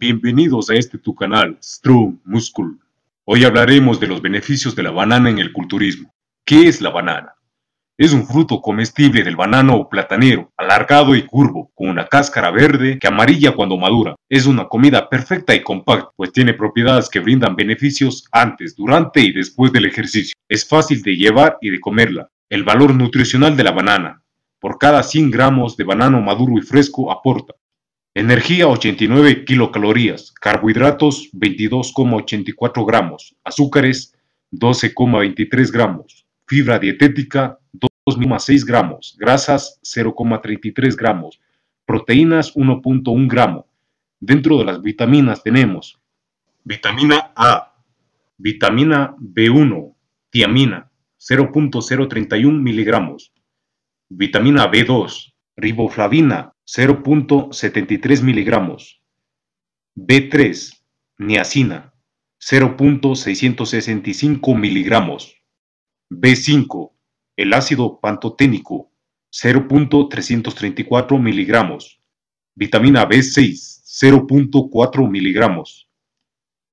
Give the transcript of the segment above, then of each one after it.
Bienvenidos a este tu canal, Strong Muscle. Hoy hablaremos de los beneficios de la banana en el culturismo. ¿Qué es la banana? Es un fruto comestible del banano o platanero, alargado y curvo, con una cáscara verde que amarilla cuando madura. Es una comida perfecta y compacta, pues tiene propiedades que brindan beneficios antes, durante y después del ejercicio. Es fácil de llevar y de comerla. El valor nutricional de la banana. Por cada 100 gramos de banano maduro y fresco aporta Energía 89 kilocalorías, carbohidratos 22,84 gramos, azúcares 12,23 gramos, fibra dietética 2,6 gramos, grasas 0,33 gramos, proteínas 1,1 gramo. Dentro de las vitaminas tenemos vitamina A, vitamina B1, tiamina 0,031 miligramos, vitamina B2, riboflavina 0.73 miligramos. B3, niacina, 0.665 miligramos. B5, el ácido pantoténico, 0.334 miligramos. Vitamina B6, 0.4 miligramos.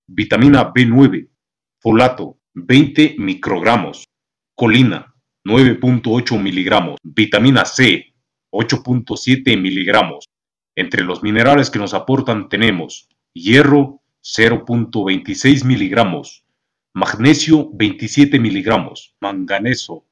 Vitamina B9, folato, 20 microgramos. Colina, 9.8 miligramos. Vitamina C, 8.7 miligramos. Entre los minerales que nos aportan tenemos hierro 0.26 miligramos, magnesio 27 miligramos, manganeso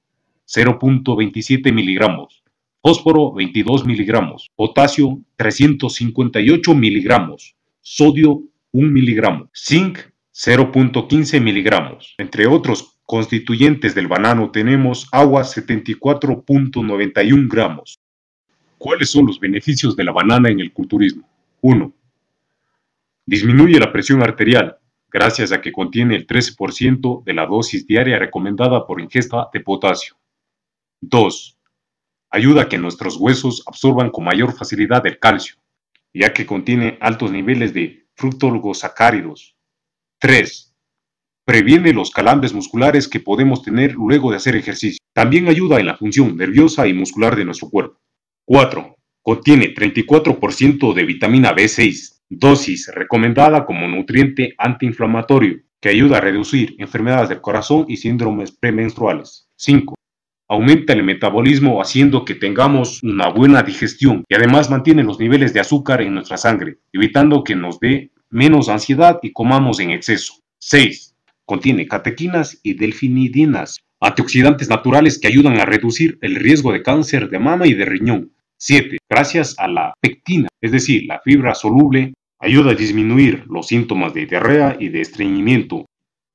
0.27 miligramos, fósforo 22 miligramos, potasio 358 miligramos, sodio 1 miligramo, zinc 0.15 miligramos. Entre otros constituyentes del banano tenemos agua 74.91 gramos, ¿Cuáles son los beneficios de la banana en el culturismo? 1. Disminuye la presión arterial, gracias a que contiene el 13% de la dosis diaria recomendada por ingesta de potasio. 2. Ayuda a que nuestros huesos absorban con mayor facilidad el calcio, ya que contiene altos niveles de sacáridos. 3. Previene los calambres musculares que podemos tener luego de hacer ejercicio. También ayuda en la función nerviosa y muscular de nuestro cuerpo. 4. Contiene 34% de vitamina B6, dosis recomendada como nutriente antiinflamatorio, que ayuda a reducir enfermedades del corazón y síndromes premenstruales. 5. Aumenta el metabolismo haciendo que tengamos una buena digestión y además mantiene los niveles de azúcar en nuestra sangre, evitando que nos dé menos ansiedad y comamos en exceso. 6. Contiene catequinas y delfinidinas, Antioxidantes naturales que ayudan a reducir el riesgo de cáncer de mama y de riñón. 7. Gracias a la pectina, es decir, la fibra soluble, ayuda a disminuir los síntomas de diarrea y de estreñimiento.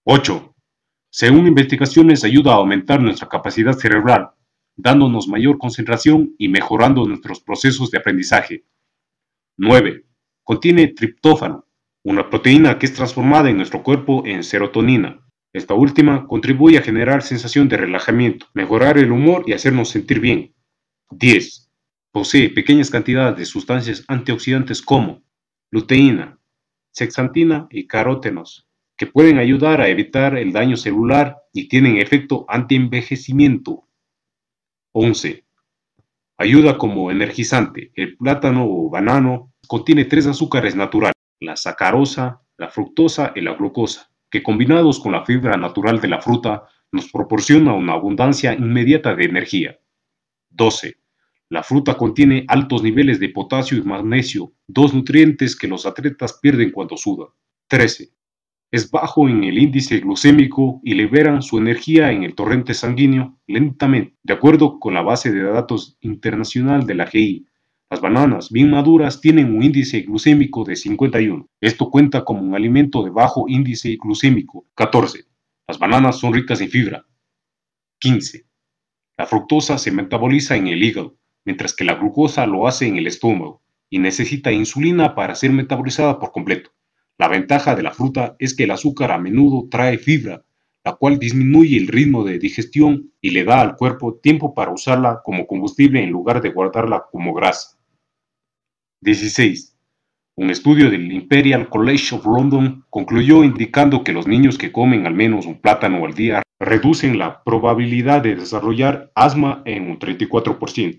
8. Según investigaciones, ayuda a aumentar nuestra capacidad cerebral, dándonos mayor concentración y mejorando nuestros procesos de aprendizaje. 9. Contiene triptófano, una proteína que es transformada en nuestro cuerpo en serotonina. Esta última contribuye a generar sensación de relajamiento, mejorar el humor y hacernos sentir bien. 10. Posee pequeñas cantidades de sustancias antioxidantes como luteína, sexantina y carótenos, que pueden ayudar a evitar el daño celular y tienen efecto antienvejecimiento. 11. Ayuda como energizante. El plátano o banano contiene tres azúcares naturales, la sacarosa, la fructosa y la glucosa que combinados con la fibra natural de la fruta nos proporciona una abundancia inmediata de energía. 12. La fruta contiene altos niveles de potasio y magnesio, dos nutrientes que los atletas pierden cuando sudan. 13. Es bajo en el índice glucémico y liberan su energía en el torrente sanguíneo lentamente, de acuerdo con la base de datos internacional de la GI. Las bananas bien maduras tienen un índice glucémico de 51. Esto cuenta como un alimento de bajo índice glucémico. 14. Las bananas son ricas en fibra. 15. La fructosa se metaboliza en el hígado, mientras que la glucosa lo hace en el estómago y necesita insulina para ser metabolizada por completo. La ventaja de la fruta es que el azúcar a menudo trae fibra, la cual disminuye el ritmo de digestión y le da al cuerpo tiempo para usarla como combustible en lugar de guardarla como grasa. 16. Un estudio del Imperial College of London concluyó indicando que los niños que comen al menos un plátano al día reducen la probabilidad de desarrollar asma en un 34%.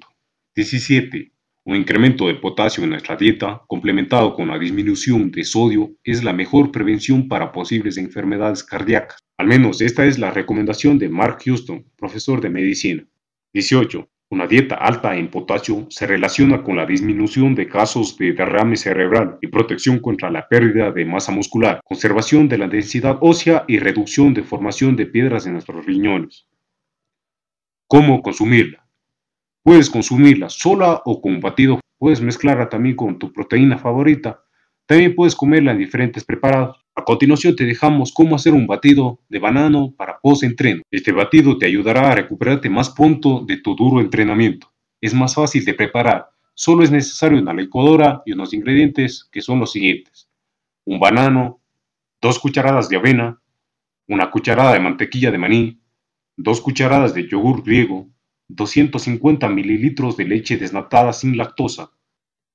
17. Un incremento de potasio en nuestra dieta, complementado con la disminución de sodio, es la mejor prevención para posibles enfermedades cardíacas. Al menos esta es la recomendación de Mark Houston, profesor de medicina. 18. Una dieta alta en potasio se relaciona con la disminución de casos de derrame cerebral y protección contra la pérdida de masa muscular, conservación de la densidad ósea y reducción de formación de piedras en nuestros riñones. ¿Cómo consumirla? Puedes consumirla sola o con batido, puedes mezclarla también con tu proteína favorita, también puedes comerla en diferentes preparados, a continuación te dejamos cómo hacer un batido de banano para post-entreno. Este batido te ayudará a recuperarte más pronto de tu duro entrenamiento. Es más fácil de preparar. Solo es necesario una licuadora y unos ingredientes que son los siguientes. Un banano, dos cucharadas de avena, una cucharada de mantequilla de maní, dos cucharadas de yogur griego, 250 mililitros de leche desnatada sin lactosa,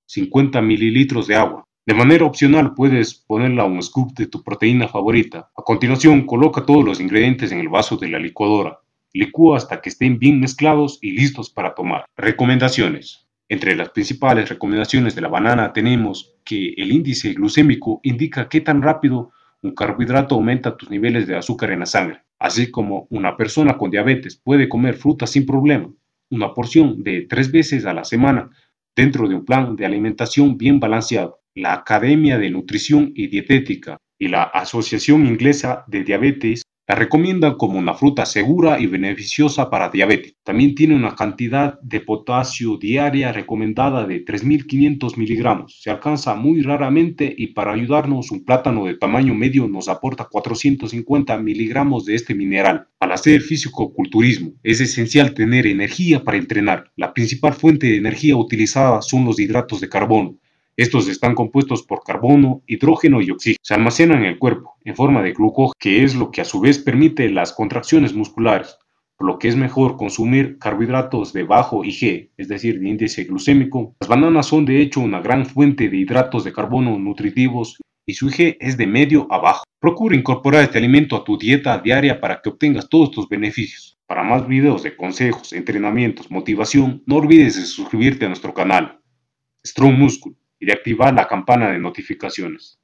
50 mililitros de agua, de manera opcional puedes a un scoop de tu proteína favorita. A continuación, coloca todos los ingredientes en el vaso de la licuadora. Licúa hasta que estén bien mezclados y listos para tomar. Recomendaciones. Entre las principales recomendaciones de la banana tenemos que el índice glucémico indica qué tan rápido un carbohidrato aumenta tus niveles de azúcar en la sangre. Así como una persona con diabetes puede comer fruta sin problema, una porción de tres veces a la semana dentro de un plan de alimentación bien balanceado. La Academia de Nutrición y Dietética y la Asociación Inglesa de Diabetes la recomienda como una fruta segura y beneficiosa para diabetes. También tiene una cantidad de potasio diaria recomendada de 3.500 miligramos. Se alcanza muy raramente y para ayudarnos un plátano de tamaño medio nos aporta 450 miligramos de este mineral. Al hacer físico-culturismo es esencial tener energía para entrenar. La principal fuente de energía utilizada son los hidratos de carbono. Estos están compuestos por carbono, hidrógeno y oxígeno. Se almacenan en el cuerpo en forma de glucógeno, que es lo que a su vez permite las contracciones musculares, por lo que es mejor consumir carbohidratos de bajo IG, es decir, de índice glucémico. Las bananas son de hecho una gran fuente de hidratos de carbono nutritivos y su IG es de medio a bajo. Procura incorporar este alimento a tu dieta diaria para que obtengas todos tus beneficios. Para más videos de consejos, entrenamientos, motivación, no olvides de suscribirte a nuestro canal. Strong Muscle y de activar la campana de notificaciones.